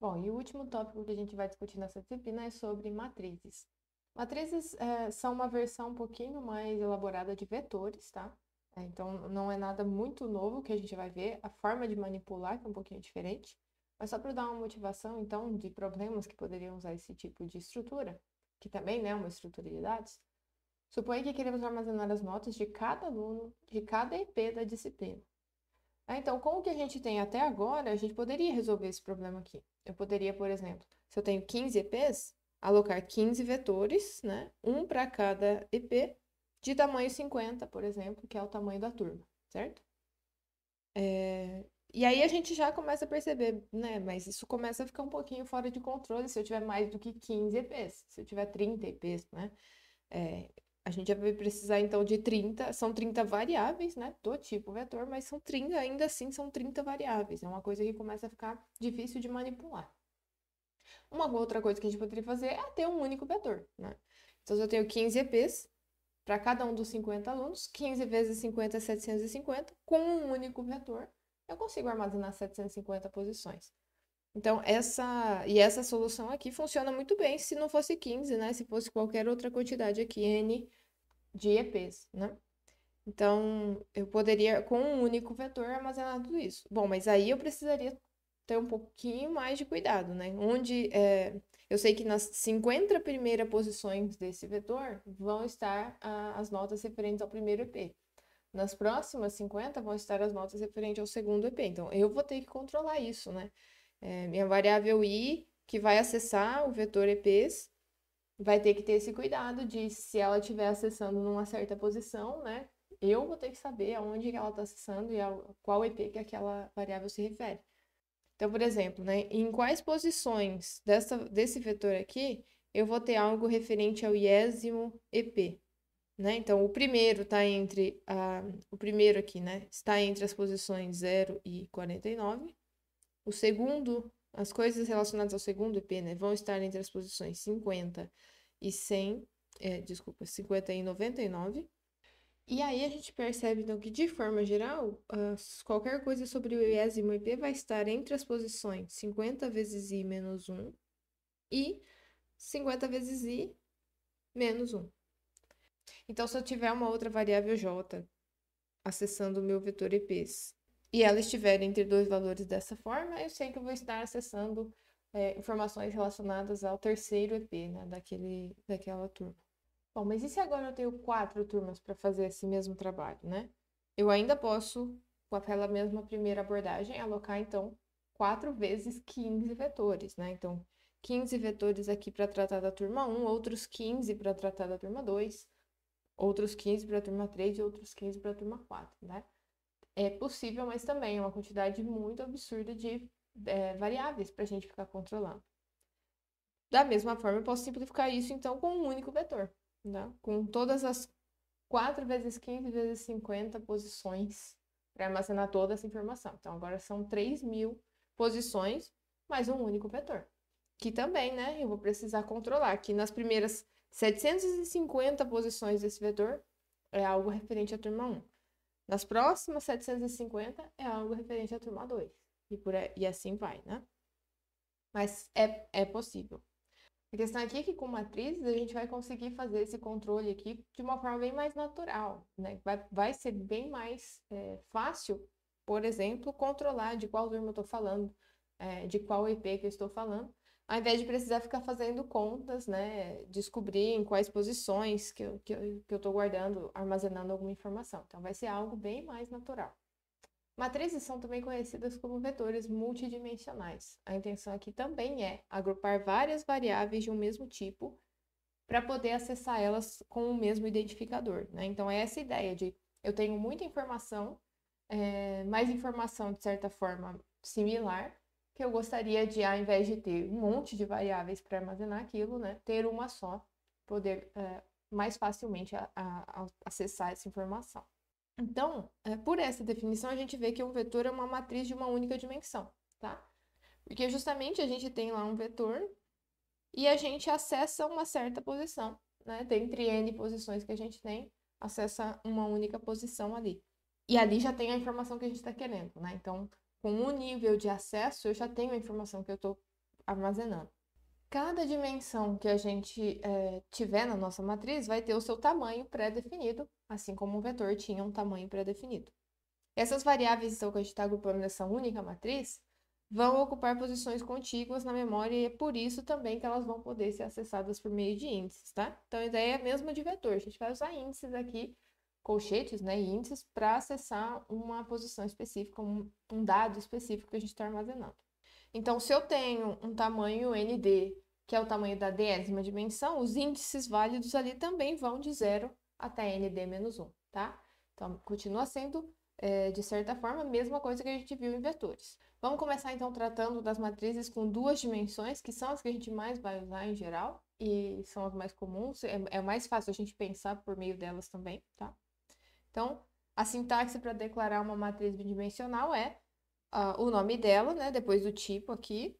Bom, e o último tópico que a gente vai discutir nessa disciplina é sobre matrizes. Matrizes é, são uma versão um pouquinho mais elaborada de vetores, tá? É, então, não é nada muito novo que a gente vai ver. A forma de manipular que é um pouquinho diferente. Mas só para dar uma motivação, então, de problemas que poderiam usar esse tipo de estrutura, que também né, é uma estrutura de dados, suponha que queremos armazenar as notas de cada aluno de cada IP da disciplina. Ah, então, com o que a gente tem até agora, a gente poderia resolver esse problema aqui. Eu poderia, por exemplo, se eu tenho 15 EPs, alocar 15 vetores, né? Um para cada EP, de tamanho 50, por exemplo, que é o tamanho da turma, certo? É... E aí a gente já começa a perceber, né? Mas isso começa a ficar um pouquinho fora de controle se eu tiver mais do que 15 EPs, se eu tiver 30 EPs, né? É... A gente vai precisar então de 30, são 30 variáveis, né, do tipo vetor, mas são 30, ainda assim são 30 variáveis. É uma coisa que começa a ficar difícil de manipular. Uma outra coisa que a gente poderia fazer é ter um único vetor, né? Então, se eu tenho 15 EPs para cada um dos 50 alunos, 15 vezes 50 é 750, com um único vetor, eu consigo armazenar 750 posições. Então, essa e essa solução aqui funciona muito bem se não fosse 15, né? Se fosse qualquer outra quantidade aqui, N de EPs, né? Então, eu poderia, com um único vetor, armazenar tudo isso. Bom, mas aí eu precisaria ter um pouquinho mais de cuidado, né? Onde é, eu sei que nas 50 primeiras posições desse vetor vão estar a, as notas referentes ao primeiro EP. Nas próximas 50 vão estar as notas referentes ao segundo EP. Então, eu vou ter que controlar isso, né? É, minha variável i, que vai acessar o vetor EPs, vai ter que ter esse cuidado de se ela estiver acessando numa certa posição, né? Eu vou ter que saber aonde ela está acessando e a qual EP que aquela variável se refere. Então, por exemplo, né, em quais posições dessa, desse vetor aqui eu vou ter algo referente ao iésimo EP. Né? Então, o primeiro está entre a, o primeiro aqui, né? Está entre as posições 0 e 49. O segundo as coisas relacionadas ao segundo EP né, vão estar entre as posições 50 e 100, é, desculpa, 50 e 99. E aí a gente percebe então que de forma geral, qualquer coisa sobre o iésimo EP vai estar entre as posições 50 vezes i menos 1 e 50 vezes i menos 1. Então, se eu tiver uma outra variável j acessando o meu vetor EPs e ela estiver entre dois valores dessa forma, eu sei que eu vou estar acessando é, informações relacionadas ao terceiro EP né, daquele, daquela turma. Bom, mas e se agora eu tenho quatro turmas para fazer esse mesmo trabalho, né? Eu ainda posso, com aquela mesma primeira abordagem, alocar então quatro vezes 15 vetores, né? Então, 15 vetores aqui para tratar da turma 1, outros 15 para tratar da turma 2, outros 15 para a turma 3 e outros 15 para a turma 4, né? é possível, mas também é uma quantidade muito absurda de é, variáveis para a gente ficar controlando. Da mesma forma, eu posso simplificar isso, então, com um único vetor, né? com todas as 4 vezes 15 vezes 50 posições para armazenar toda essa informação. Então, agora são 3 mil posições mais um único vetor, que também, né, eu vou precisar controlar, que nas primeiras 750 posições desse vetor é algo referente à turma 1. Nas próximas 750 é algo referente à turma 2. E, por, e assim vai, né? Mas é, é possível. A questão aqui é que com matrizes a gente vai conseguir fazer esse controle aqui de uma forma bem mais natural, né? Vai, vai ser bem mais é, fácil, por exemplo, controlar de qual turma eu estou falando, é, de qual EP que eu estou falando, ao invés de precisar ficar fazendo contas, né? Descobrir em quais posições que eu, que eu, que eu tô guardando, armazenando alguma informação. Então, vai ser algo bem mais natural. Matrizes são também conhecidas como vetores multidimensionais. A intenção aqui também é agrupar várias variáveis de um mesmo tipo para poder acessar elas com o mesmo identificador. Né? Então, é essa ideia de eu tenho muita informação, é, mais informação de certa forma similar, que eu gostaria de, ao invés de ter um monte de variáveis para armazenar aquilo, né, ter uma só, poder eh, mais facilmente a, a, a acessar essa informação. Então, eh, por essa definição, a gente vê que um vetor é uma matriz de uma única dimensão, tá? Porque justamente a gente tem lá um vetor e a gente acessa uma certa posição, né? Dentre N posições que a gente tem, acessa uma única posição ali. E ali já tem a informação que a gente está querendo, né? Então, com um nível de acesso, eu já uhum. tenho a informação que eu estou armazenando. Cada dimensão que a gente é, tiver na nossa matriz vai ter o seu tamanho pré-definido, assim como o vetor tinha um tamanho pré-definido. Essas variáveis, então, que a gente está agrupando nessa única matriz, vão ocupar posições contíguas na memória e é por isso também que elas vão poder ser acessadas por meio de índices, tá? Então, a ideia é a mesma de vetor, a gente vai usar índices aqui colchetes né, e índices para acessar uma posição específica, um, um dado específico que a gente está armazenando. Então, se eu tenho um tamanho ND, que é o tamanho da décima dimensão, os índices válidos ali também vão de 0 até ND menos 1, tá? Então, continua sendo, é, de certa forma, a mesma coisa que a gente viu em vetores. Vamos começar, então, tratando das matrizes com duas dimensões, que são as que a gente mais vai usar em geral, e são as mais comuns, é, é mais fácil a gente pensar por meio delas também, tá? Então, a sintaxe para declarar uma matriz bidimensional é uh, o nome dela, né, depois do tipo aqui,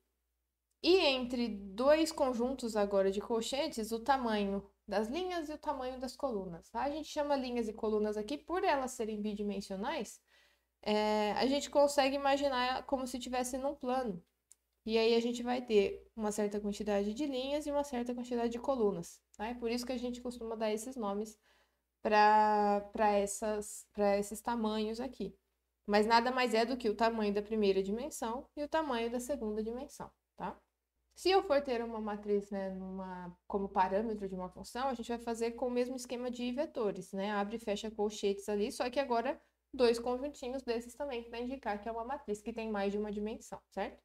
e entre dois conjuntos agora de colchetes, o tamanho das linhas e o tamanho das colunas. Tá? A gente chama linhas e colunas aqui por elas serem bidimensionais, é, a gente consegue imaginar como se estivesse num plano. E aí a gente vai ter uma certa quantidade de linhas e uma certa quantidade de colunas. Tá? É por isso que a gente costuma dar esses nomes para esses tamanhos aqui. Mas nada mais é do que o tamanho da primeira dimensão e o tamanho da segunda dimensão, tá? Se eu for ter uma matriz né, numa, como parâmetro de uma função, a gente vai fazer com o mesmo esquema de vetores, né? Abre e fecha colchetes ali, só que agora dois conjuntinhos desses também para indicar que é uma matriz que tem mais de uma dimensão, certo?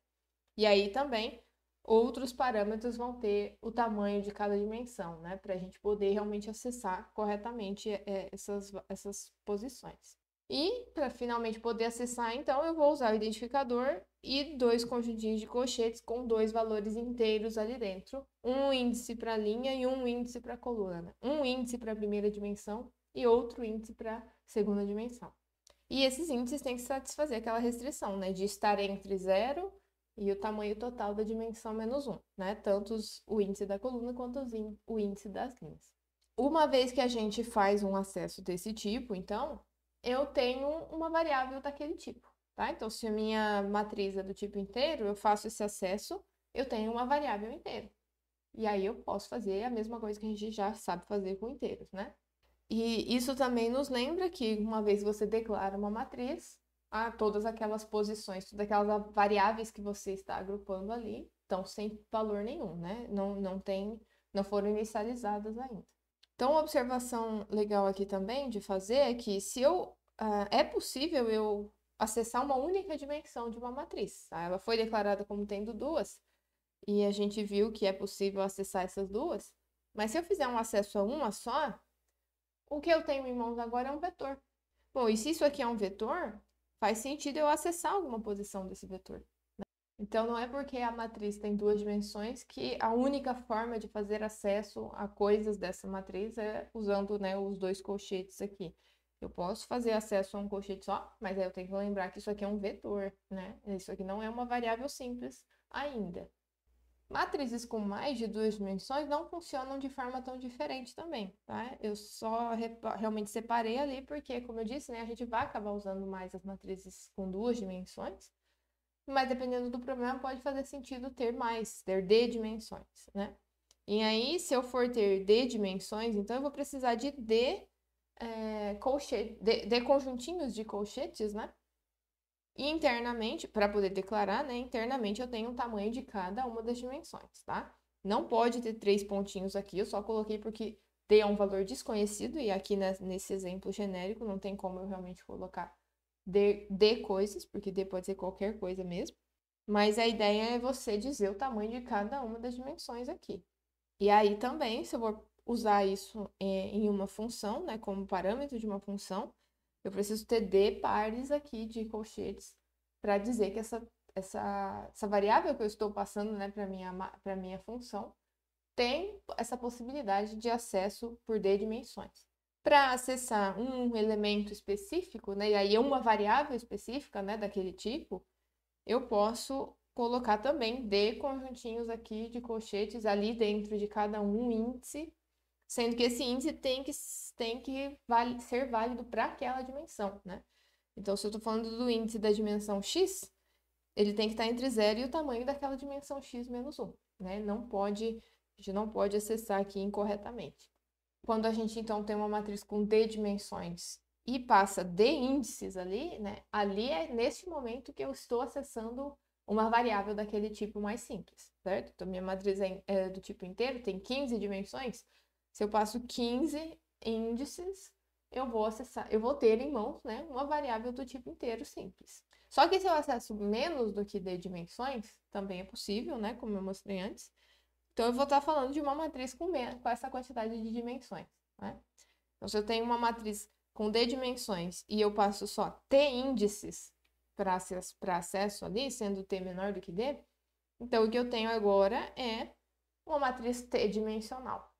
E aí também outros parâmetros vão ter o tamanho de cada dimensão, né? Para a gente poder realmente acessar corretamente é, é essas, essas posições. E para finalmente poder acessar, então, eu vou usar o identificador e dois conjuntinhos de colchetes com dois valores inteiros ali dentro. Um índice para a linha e um índice para a coluna. Né? Um índice para a primeira dimensão e outro índice para a segunda dimensão. E esses índices têm que satisfazer aquela restrição, né? De estar entre zero e o tamanho total da dimensão menos 1, né? Tanto o índice da coluna quanto o índice das linhas. Uma vez que a gente faz um acesso desse tipo, então, eu tenho uma variável daquele tipo, tá? Então, se a minha matriz é do tipo inteiro, eu faço esse acesso, eu tenho uma variável inteira. E aí eu posso fazer a mesma coisa que a gente já sabe fazer com inteiros, né? E isso também nos lembra que uma vez que você declara uma matriz, a todas aquelas posições, todas aquelas variáveis que você está agrupando ali, estão sem valor nenhum, né? Não, não tem, não foram inicializadas ainda. Então, uma observação legal aqui também de fazer é que se eu uh, é possível eu acessar uma única dimensão de uma matriz. Tá? Ela foi declarada como tendo duas, e a gente viu que é possível acessar essas duas. Mas se eu fizer um acesso a uma só, o que eu tenho em mãos agora é um vetor. Bom, e se isso aqui é um vetor, faz sentido eu acessar alguma posição desse vetor. Né? Então, não é porque a matriz tem duas dimensões que a única forma de fazer acesso a coisas dessa matriz é usando né, os dois colchetes aqui. Eu posso fazer acesso a um colchete só, mas aí eu tenho que lembrar que isso aqui é um vetor, né? Isso aqui não é uma variável simples ainda. Matrizes com mais de duas dimensões não funcionam de forma tão diferente também, tá? Eu só realmente separei ali porque, como eu disse, né, a gente vai acabar usando mais as matrizes com duas dimensões, mas dependendo do problema pode fazer sentido ter mais, ter D dimensões, né? E aí, se eu for ter D dimensões, então eu vou precisar de D, é, D, D conjuntinhos de colchetes, né? E internamente, para poder declarar, né, internamente eu tenho o tamanho de cada uma das dimensões, tá? Não pode ter três pontinhos aqui, eu só coloquei porque D é um valor desconhecido e aqui nesse exemplo genérico não tem como eu realmente colocar D, D coisas, porque D pode ser qualquer coisa mesmo. Mas a ideia é você dizer o tamanho de cada uma das dimensões aqui. E aí também, se eu vou usar isso eh, em uma função, né, como parâmetro de uma função, eu preciso ter D pares aqui de colchetes para dizer que essa, essa, essa variável que eu estou passando né, para a minha, minha função tem essa possibilidade de acesso por D dimensões. Para acessar um elemento específico, né, e aí é uma variável específica né, daquele tipo, eu posso colocar também D conjuntinhos aqui de colchetes ali dentro de cada um índice Sendo que esse índice tem que, tem que ser válido para aquela dimensão, né? Então, se eu estou falando do índice da dimensão x, ele tem que estar tá entre zero e o tamanho daquela dimensão x menos 1, né? Não pode, a gente não pode acessar aqui incorretamente. Quando a gente, então, tem uma matriz com d dimensões e passa d índices ali, né? Ali é neste momento que eu estou acessando uma variável daquele tipo mais simples, certo? Então, minha matriz é, é do tipo inteiro, tem 15 dimensões, se eu passo 15 índices, eu vou acessar, eu vou ter em mãos né, uma variável do tipo inteiro simples. Só que se eu acesso menos do que D dimensões, também é possível, né? Como eu mostrei antes. Então, eu vou estar falando de uma matriz com, com essa quantidade de dimensões, né? Então, se eu tenho uma matriz com D dimensões e eu passo só T índices para acesso, acesso ali, sendo T menor do que D, então o que eu tenho agora é uma matriz T dimensional.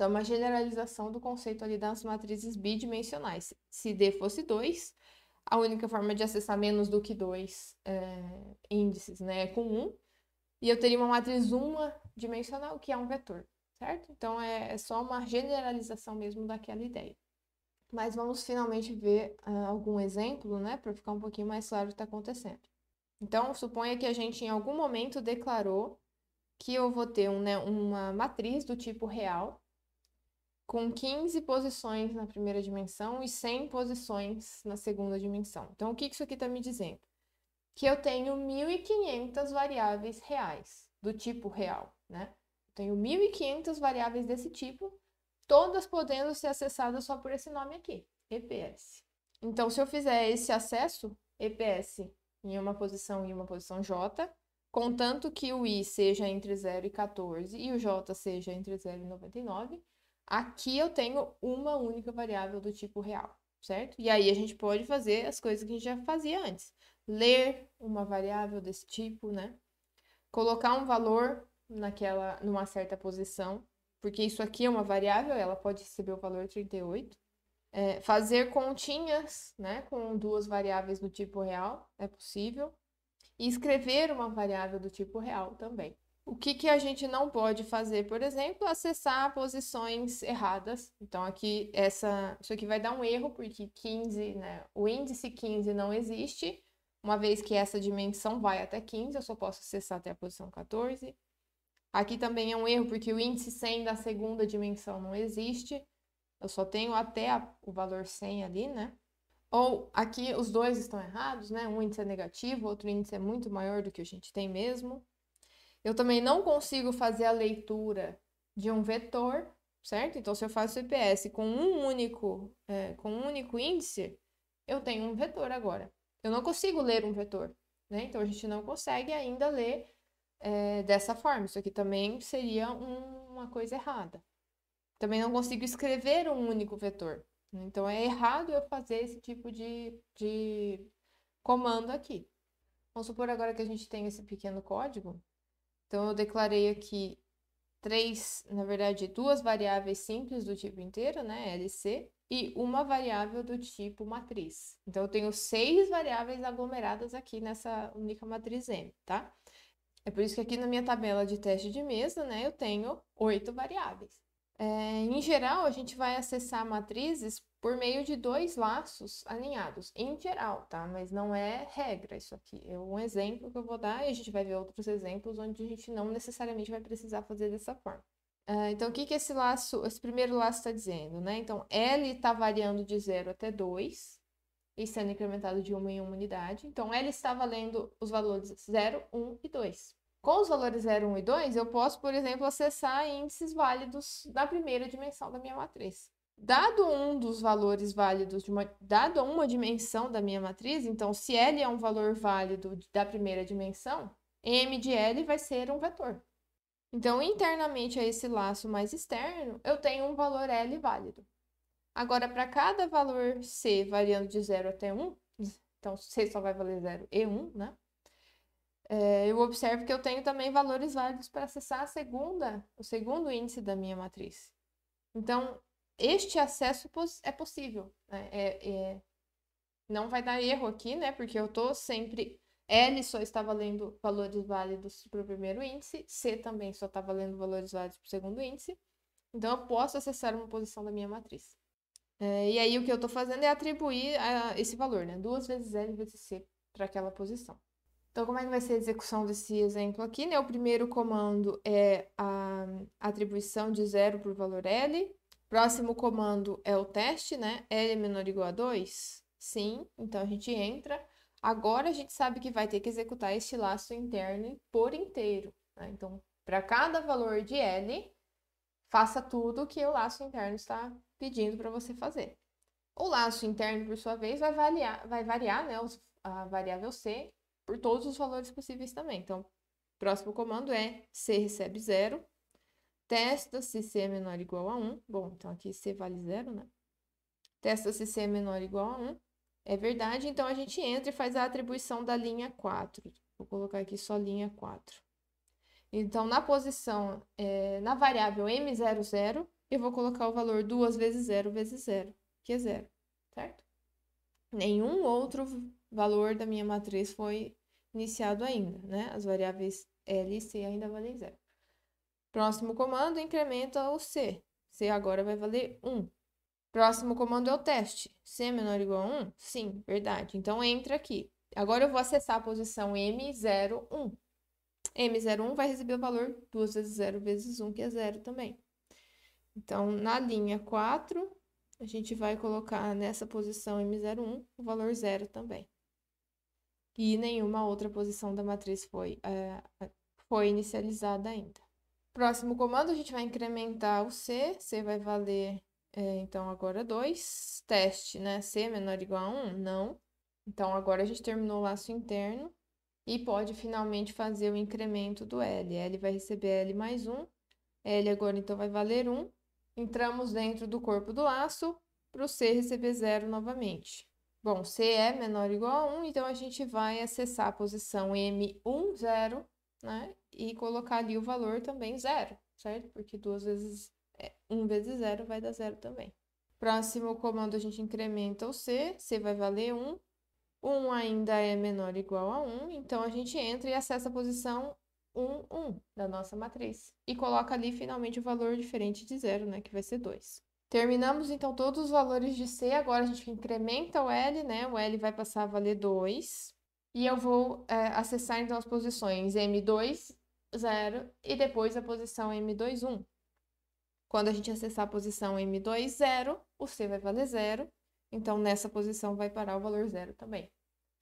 Então, uma generalização do conceito ali das matrizes bidimensionais. Se D fosse 2, a única forma de acessar menos do que dois é, índices né, é com 1. Um, e eu teria uma matriz uma dimensional, que é um vetor, certo? Então, é, é só uma generalização mesmo daquela ideia. Mas vamos finalmente ver uh, algum exemplo, né, para ficar um pouquinho mais claro o que está acontecendo. Então, suponha que a gente em algum momento declarou que eu vou ter um, né, uma matriz do tipo real, com 15 posições na primeira dimensão e 100 posições na segunda dimensão. Então, o que isso aqui está me dizendo? Que eu tenho 1.500 variáveis reais, do tipo real, né? Eu tenho 1.500 variáveis desse tipo, todas podendo ser acessadas só por esse nome aqui, EPS. Então, se eu fizer esse acesso, EPS em uma posição e uma posição J, contanto que o I seja entre 0 e 14 e o J seja entre 0 e 99, Aqui eu tenho uma única variável do tipo real, certo? E aí a gente pode fazer as coisas que a gente já fazia antes. Ler uma variável desse tipo, né? Colocar um valor naquela, numa certa posição, porque isso aqui é uma variável, ela pode receber o valor 38. É, fazer continhas, né, com duas variáveis do tipo real, é possível. E escrever uma variável do tipo real também. O que, que a gente não pode fazer, por exemplo, acessar posições erradas. Então, aqui, essa, isso aqui vai dar um erro, porque 15, né, o índice 15 não existe, uma vez que essa dimensão vai até 15, eu só posso acessar até a posição 14. Aqui também é um erro, porque o índice 100 da segunda dimensão não existe, eu só tenho até a, o valor 100 ali, né? Ou aqui os dois estão errados, né? Um índice é negativo, outro índice é muito maior do que a gente tem mesmo. Eu também não consigo fazer a leitura de um vetor, certo? Então, se eu faço o IPS com um único, é, com um único índice, eu tenho um vetor agora. Eu não consigo ler um vetor, né? Então, a gente não consegue ainda ler é, dessa forma. Isso aqui também seria um, uma coisa errada. Também não consigo escrever um único vetor. Né? Então, é errado eu fazer esse tipo de, de comando aqui. Vamos supor agora que a gente tem esse pequeno código. Então, eu declarei aqui três, na verdade, duas variáveis simples do tipo inteiro, né, LC, e uma variável do tipo matriz. Então, eu tenho seis variáveis aglomeradas aqui nessa única matriz M, tá? É por isso que aqui na minha tabela de teste de mesa, né, eu tenho oito variáveis. É, em geral, a gente vai acessar matrizes por meio de dois laços alinhados, em geral, tá? Mas não é regra isso aqui. É um exemplo que eu vou dar e a gente vai ver outros exemplos onde a gente não necessariamente vai precisar fazer dessa forma. É, então, o que, que esse laço, esse primeiro laço está dizendo, né? Então, L está variando de 0 até 2 e sendo incrementado de 1 em 1 unidade. Então, L está valendo os valores 0, 1 e 2. Com os valores 0, 1 e 2, eu posso, por exemplo, acessar índices válidos da primeira dimensão da minha matriz. Dado um dos valores válidos, de uma, dado uma dimensão da minha matriz, então se L é um valor válido da primeira dimensão, M de L vai ser um vetor. Então, internamente a esse laço mais externo, eu tenho um valor L válido. Agora, para cada valor C variando de 0 até 1, então C só vai valer 0 e 1, né? é, eu observo que eu tenho também valores válidos para acessar a segunda, o segundo índice da minha matriz. Então, este acesso é possível. Né? É, é, não vai dar erro aqui, né? Porque eu estou sempre. L só está valendo valores válidos para o primeiro índice, C também só está valendo valores válidos para o segundo índice. Então, eu posso acessar uma posição da minha matriz. É, e aí, o que eu estou fazendo é atribuir a, ah, esse valor, né? Duas vezes L vezes C para aquela posição. Então, como é que vai ser a execução desse exemplo aqui? Né? O primeiro comando é a atribuição de zero para o valor L. Próximo comando é o teste, né? L é menor ou igual a 2? Sim, então a gente entra. Agora a gente sabe que vai ter que executar este laço interno por inteiro. Né? Então, para cada valor de L, faça tudo o que o laço interno está pedindo para você fazer. O laço interno, por sua vez, vai variar, vai variar né, a variável C por todos os valores possíveis também. Então, próximo comando é C recebe zero, testa se C é menor ou igual a 1. Bom, então aqui C vale zero, né? Testa se C é menor ou igual a 1. É verdade, então a gente entra e faz a atribuição da linha 4. Vou colocar aqui só linha 4. Então, na posição, é, na variável M00, eu vou colocar o valor 2 vezes 0 vezes 0, que é zero, certo? Nenhum outro valor da minha matriz foi iniciado ainda, né? As variáveis L e C ainda valem zero. Próximo comando, incrementa o C. C agora vai valer 1. Próximo comando é o teste. C é menor ou igual a 1? Sim, verdade. Então, entra aqui. Agora eu vou acessar a posição M01. M01 vai receber o valor 2 vezes 0 vezes 1, que é zero também. Então, na linha 4, a gente vai colocar nessa posição M01 o valor zero também e nenhuma outra posição da matriz foi, é, é, foi inicializada ainda. Próximo comando, a gente vai incrementar o C, C vai valer, é, então, agora 2, teste, né, C menor ou igual a 1, um? não. Então, agora a gente terminou o laço interno e pode finalmente fazer o incremento do L. L vai receber L mais 1, um. L agora, então, vai valer 1. Um. Entramos dentro do corpo do laço para o C receber 0 novamente. Bom, C é menor ou igual a 1, então a gente vai acessar a posição M1, 0, né? E colocar ali o valor também 0, certo? Porque duas vezes, 1 é, vezes 0 vai dar 0 também. Próximo comando, a gente incrementa o C, C vai valer 1. 1 ainda é menor ou igual a 1, então a gente entra e acessa a posição 1, 1 da nossa matriz. E coloca ali, finalmente, o valor diferente de 0, né? Que vai ser 2. Terminamos então todos os valores de C, agora a gente incrementa o L, né? O L vai passar a valer 2. E eu vou é, acessar então as posições M2, 0 e depois a posição M2, 1. Quando a gente acessar a posição M2, 0, o C vai valer 0. Então nessa posição vai parar o valor 0 também.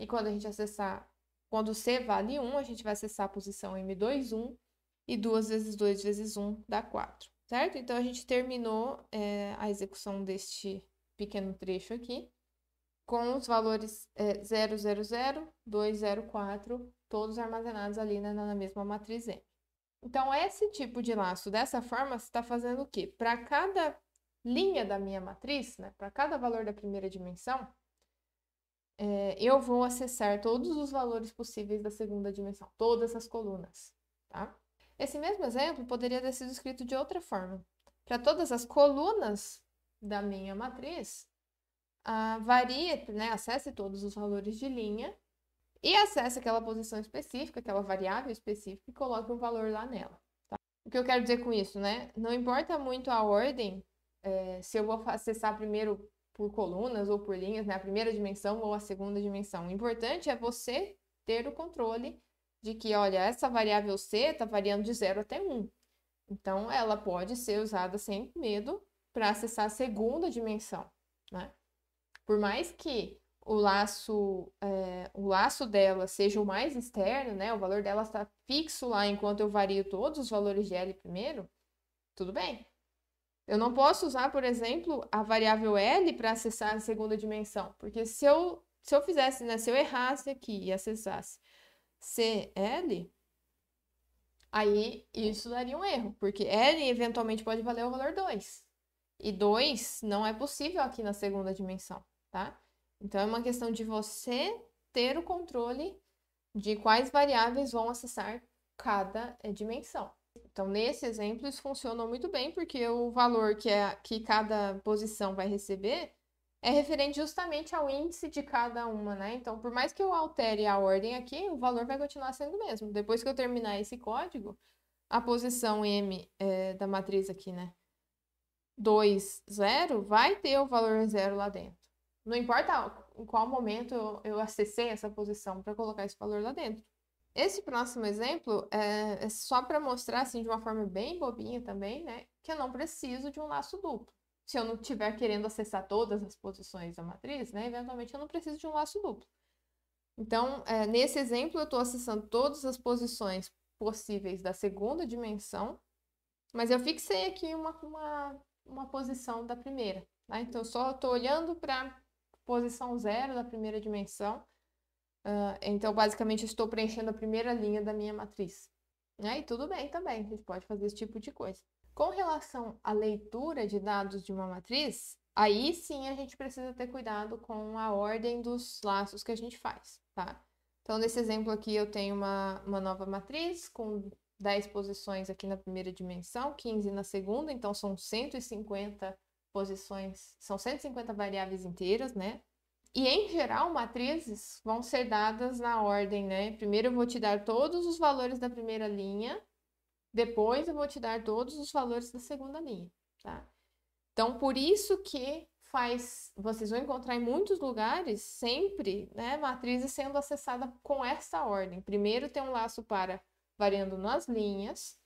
E quando a gente acessar, quando o C vale 1, a gente vai acessar a posição M2, 1. E 2 vezes 2 vezes 1 dá 4 certo? Então a gente terminou é, a execução deste pequeno trecho aqui com os valores é, 000, 204, todos armazenados ali na, na mesma matriz M. Então, esse tipo de laço dessa forma está fazendo o quê? Para cada linha da minha matriz, né, para cada valor da primeira dimensão, é, eu vou acessar todos os valores possíveis da segunda dimensão, todas as colunas, tá? Esse mesmo exemplo poderia ter sido escrito de outra forma. Para todas as colunas da minha matriz, a varie, né, acesse todos os valores de linha e acesse aquela posição específica, aquela variável específica e coloque um valor lá nela. Tá? O que eu quero dizer com isso, né? Não importa muito a ordem, é, se eu vou acessar primeiro por colunas ou por linhas, né, a primeira dimensão ou a segunda dimensão. O importante é você ter o controle de que, olha, essa variável C está variando de 0 até 1. Então, ela pode ser usada sem medo para acessar a segunda dimensão, né? Por mais que o laço, é, o laço dela seja o mais externo, né? O valor dela está fixo lá enquanto eu vario todos os valores de L primeiro, tudo bem. Eu não posso usar, por exemplo, a variável L para acessar a segunda dimensão, porque se eu, se eu fizesse, né? Se eu errasse aqui e acessasse CL, aí isso daria um erro, porque L eventualmente pode valer o valor 2. E 2 não é possível aqui na segunda dimensão, tá? Então é uma questão de você ter o controle de quais variáveis vão acessar cada eh, dimensão. Então, nesse exemplo, isso funcionou muito bem, porque o valor que, é, que cada posição vai receber é referente justamente ao índice de cada uma, né? Então, por mais que eu altere a ordem aqui, o valor vai continuar sendo o mesmo. Depois que eu terminar esse código, a posição M é, da matriz aqui, né? 2, 0, vai ter o valor 0 lá dentro. Não importa em qual momento eu, eu acessei essa posição para colocar esse valor lá dentro. Esse próximo exemplo é, é só para mostrar, assim, de uma forma bem bobinha também, né? Que eu não preciso de um laço duplo se eu não estiver querendo acessar todas as posições da matriz, né, eventualmente eu não preciso de um laço duplo. Então, é, nesse exemplo, eu estou acessando todas as posições possíveis da segunda dimensão, mas eu fixei aqui uma, uma, uma posição da primeira. Né? Então, eu só estou olhando para a posição zero da primeira dimensão. Uh, então, basicamente, estou preenchendo a primeira linha da minha matriz. Né? E tudo bem também, a gente pode fazer esse tipo de coisa. Com relação à leitura de dados de uma matriz, aí sim a gente precisa ter cuidado com a ordem dos laços que a gente faz, tá? Então, nesse exemplo aqui, eu tenho uma, uma nova matriz com 10 posições aqui na primeira dimensão, 15 na segunda, então são 150 posições, são 150 variáveis inteiras, né? E em geral, matrizes vão ser dadas na ordem, né? Primeiro eu vou te dar todos os valores da primeira linha, depois eu vou te dar todos os valores da segunda linha, tá? Então, por isso que faz, vocês vão encontrar em muitos lugares sempre, né, matrizes sendo acessada com esta ordem. Primeiro tem um laço para variando nas linhas,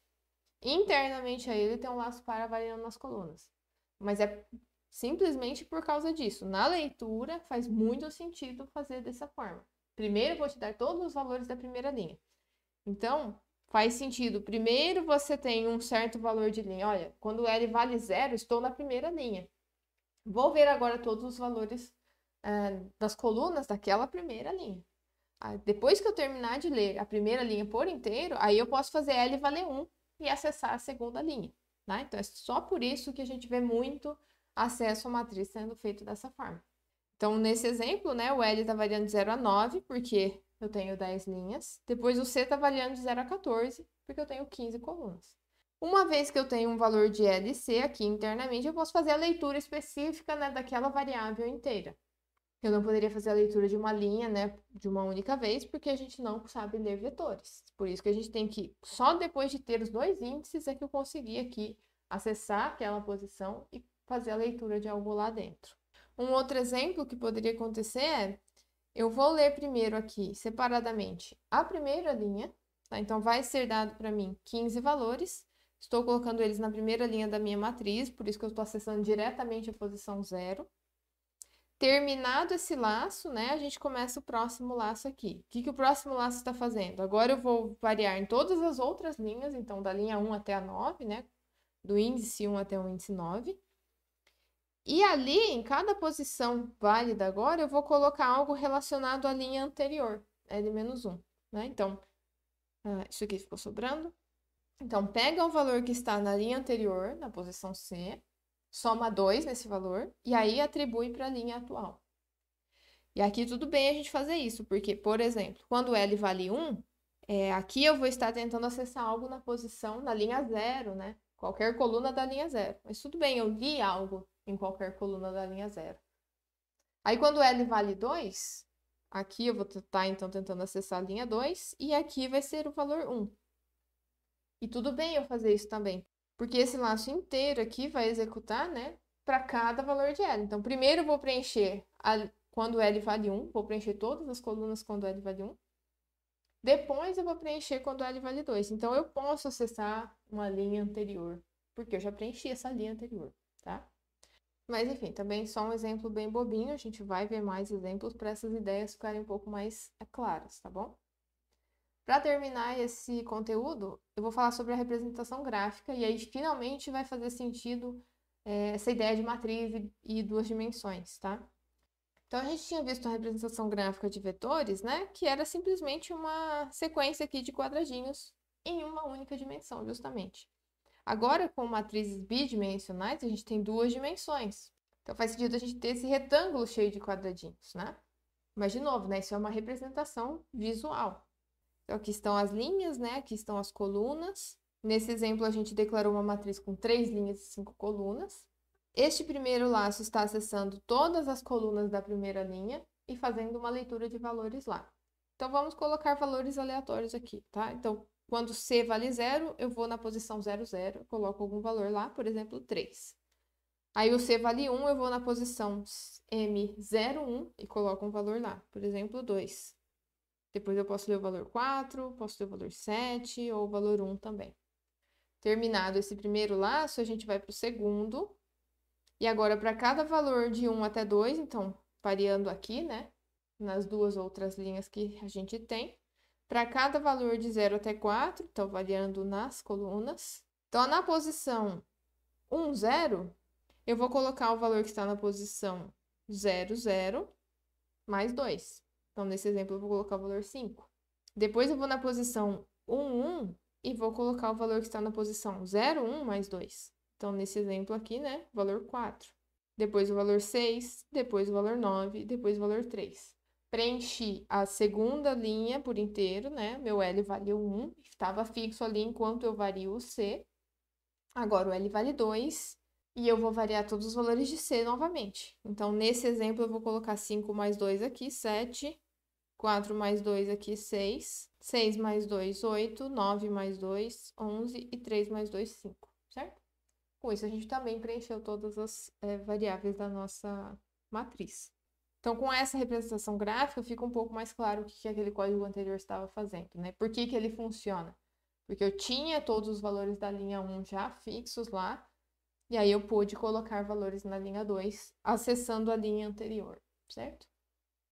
internamente a ele tem um laço para variando nas colunas. Mas é simplesmente por causa disso. Na leitura faz muito sentido fazer dessa forma. Primeiro vou te dar todos os valores da primeira linha. Então, faz sentido. Primeiro você tem um certo valor de linha. Olha, quando L vale zero, estou na primeira linha. Vou ver agora todos os valores uh, das colunas daquela primeira linha. Uh, depois que eu terminar de ler a primeira linha por inteiro, aí eu posso fazer L valer 1 e acessar a segunda linha. Né? Então, é só por isso que a gente vê muito acesso à matriz sendo feito dessa forma. Então, nesse exemplo, né, o L está variando de 0 a 9, porque eu tenho 10 linhas. Depois o C está variando de 0 a 14, porque eu tenho 15 colunas. Uma vez que eu tenho um valor de LC aqui internamente, eu posso fazer a leitura específica né, daquela variável inteira. Eu não poderia fazer a leitura de uma linha, né, de uma única vez, porque a gente não sabe ler vetores. Por isso que a gente tem que, só depois de ter os dois índices, é que eu consegui aqui acessar aquela posição e fazer a leitura de algo lá dentro. Um outro exemplo que poderia acontecer é eu vou ler primeiro aqui, separadamente, a primeira linha, tá? Então, vai ser dado para mim 15 valores. Estou colocando eles na primeira linha da minha matriz, por isso que eu estou acessando diretamente a posição zero. Terminado esse laço, né, a gente começa o próximo laço aqui. O que, que o próximo laço está fazendo? Agora eu vou variar em todas as outras linhas, então da linha 1 até a 9, né, do índice 1 até o índice 9. E ali, em cada posição válida agora, eu vou colocar algo relacionado à linha anterior, L-1, né? Então, ah, isso aqui ficou sobrando. Então, pega o valor que está na linha anterior, na posição C, soma 2 nesse valor, e aí atribui para a linha atual. E aqui tudo bem a gente fazer isso, porque, por exemplo, quando L vale 1, é, aqui eu vou estar tentando acessar algo na posição, na linha 0, né? Qualquer coluna da linha 0. Mas tudo bem, eu li algo em qualquer coluna da linha zero. Aí, quando L vale 2, aqui eu vou estar, tá, então, tentando acessar a linha 2, e aqui vai ser o valor 1. E tudo bem eu fazer isso também, porque esse laço inteiro aqui vai executar, né, para cada valor de L. Então, primeiro eu vou preencher a, quando L vale 1, vou preencher todas as colunas quando L vale 1. Depois eu vou preencher quando L vale 2. Então, eu posso acessar uma linha anterior, porque eu já preenchi essa linha anterior, tá? Mas enfim, também só um exemplo bem bobinho, a gente vai ver mais exemplos para essas ideias ficarem um pouco mais é, claras, tá bom? Para terminar esse conteúdo, eu vou falar sobre a representação gráfica e aí finalmente vai fazer sentido é, essa ideia de matriz e, e duas dimensões, tá? Então a gente tinha visto a representação gráfica de vetores, né? Que era simplesmente uma sequência aqui de quadradinhos em uma única dimensão, justamente. Agora, com matrizes bidimensionais, a gente tem duas dimensões. Então faz sentido a gente ter esse retângulo cheio de quadradinhos, né? Mas, de novo, né, isso é uma representação visual. Então, aqui estão as linhas, né? Aqui estão as colunas. Nesse exemplo, a gente declarou uma matriz com três linhas e cinco colunas. Este primeiro laço está acessando todas as colunas da primeira linha e fazendo uma leitura de valores lá. Então, vamos colocar valores aleatórios aqui, tá? Então, quando C vale zero, eu vou na posição 00, coloco algum valor lá, por exemplo, 3. Aí o C vale 1, eu vou na posição M01 e coloco um valor lá, por exemplo, 2. Depois eu posso ler o valor 4, posso ler o valor 7 ou o valor 1 também. Terminado esse primeiro laço, a gente vai para o segundo. E agora, para cada valor de 1 até 2, então, variando aqui, né? Nas duas outras linhas que a gente tem, para cada valor de 0 até 4, então variando nas colunas. Então, na posição 1, 0, eu vou colocar o valor que está na posição 0, 0, mais 2. Então, nesse exemplo, eu vou colocar o valor 5. Depois, eu vou na posição 1, 1 e vou colocar o valor que está na posição 0, 1, mais 2. Então, nesse exemplo aqui, né, valor 4. Depois, o valor 6, depois o valor 9, depois o valor 3 preenchi a segunda linha por inteiro, né? Meu L valeu 1, estava fixo ali enquanto eu vario o C. Agora o L vale 2 e eu vou variar todos os valores de C novamente. Então, nesse exemplo, eu vou colocar 5 mais 2 aqui, 7. 4 mais 2 aqui, 6. 6 mais 2, 8. 9 mais 2, 11. E 3 mais 2, 5, certo? Com isso, a gente também preencheu todas as é, variáveis da nossa matriz. Então, com essa representação gráfica, fica um pouco mais claro o que, aquele código anterior estava fazendo, né? Por que, que ele funciona? Porque eu tinha todos os valores da linha 1 já fixos lá, e aí eu pude colocar valores na linha 2, acessando a linha anterior, certo?